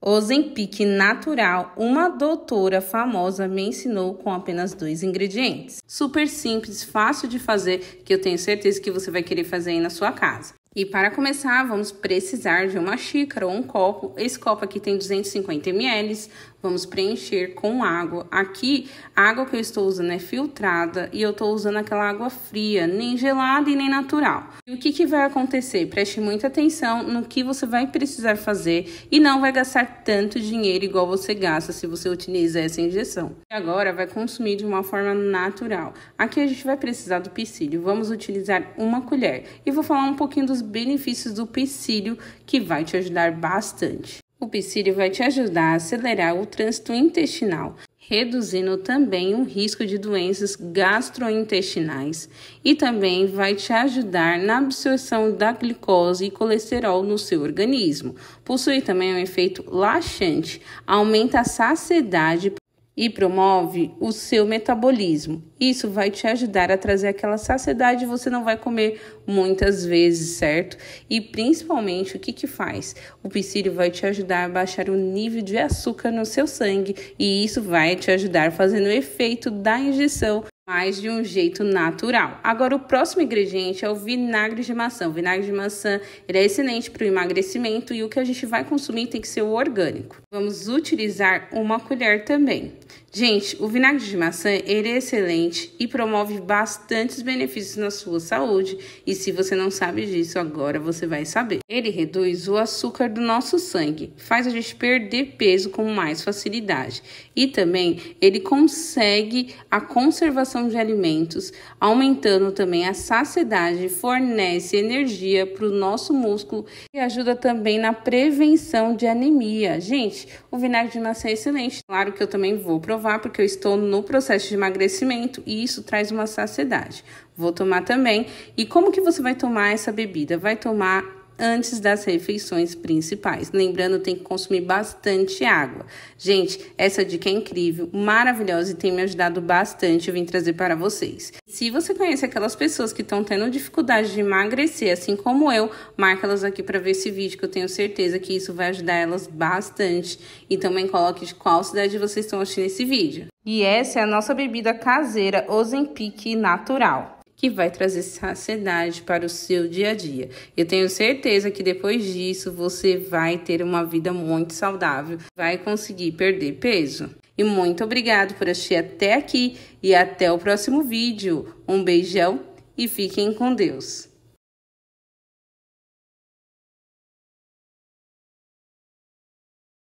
Ozempic natural, uma doutora famosa me ensinou com apenas dois ingredientes. Super simples, fácil de fazer, que eu tenho certeza que você vai querer fazer aí na sua casa. E para começar, vamos precisar de uma xícara ou um copo. Esse copo aqui tem 250 ml, Vamos preencher com água. Aqui, a água que eu estou usando é filtrada e eu estou usando aquela água fria, nem gelada e nem natural. E o que, que vai acontecer? Preste muita atenção no que você vai precisar fazer e não vai gastar tanto dinheiro igual você gasta se você utilizar essa injeção. E agora, vai consumir de uma forma natural. Aqui a gente vai precisar do piscílio. Vamos utilizar uma colher. E vou falar um pouquinho dos benefícios do piscílio, que vai te ajudar bastante. O psírio vai te ajudar a acelerar o trânsito intestinal, reduzindo também o risco de doenças gastrointestinais e também vai te ajudar na absorção da glicose e colesterol no seu organismo. Possui também um efeito laxante, aumenta a saciedade e promove o seu metabolismo. Isso vai te ajudar a trazer aquela saciedade, você não vai comer muitas vezes, certo? E principalmente, o que que faz? O psílio vai te ajudar a baixar o nível de açúcar no seu sangue e isso vai te ajudar fazendo o efeito da injeção mais de um jeito natural. Agora, o próximo ingrediente é o vinagre de maçã. O vinagre de maçã ele é excelente para o emagrecimento e o que a gente vai consumir tem que ser o orgânico. Vamos utilizar uma colher também. Gente, o vinagre de maçã ele é excelente e promove bastantes benefícios na sua saúde. E se você não sabe disso, agora você vai saber. Ele reduz o açúcar do nosso sangue, faz a gente perder peso com mais facilidade. E também ele consegue a conservação de alimentos, aumentando também a saciedade, fornece energia para o nosso músculo e ajuda também na prevenção de anemia. Gente, o vinagre de maçã é excelente. Claro que eu também vou provar provar porque eu estou no processo de emagrecimento e isso traz uma saciedade. Vou tomar também. E como que você vai tomar essa bebida? Vai tomar antes das refeições principais. Lembrando, tem que consumir bastante água. Gente, essa dica é incrível, maravilhosa e tem me ajudado bastante. Eu vim trazer para vocês. Se você conhece aquelas pessoas que estão tendo dificuldade de emagrecer, assim como eu, marca elas aqui para ver esse vídeo, que eu tenho certeza que isso vai ajudar elas bastante. E também coloque de qual cidade vocês estão assistindo esse vídeo. E essa é a nossa bebida caseira Ozempic natural que vai trazer saciedade para o seu dia a dia. Eu tenho certeza que depois disso você vai ter uma vida muito saudável, vai conseguir perder peso. E muito obrigado por assistir até aqui e até o próximo vídeo. Um beijão e fiquem com Deus.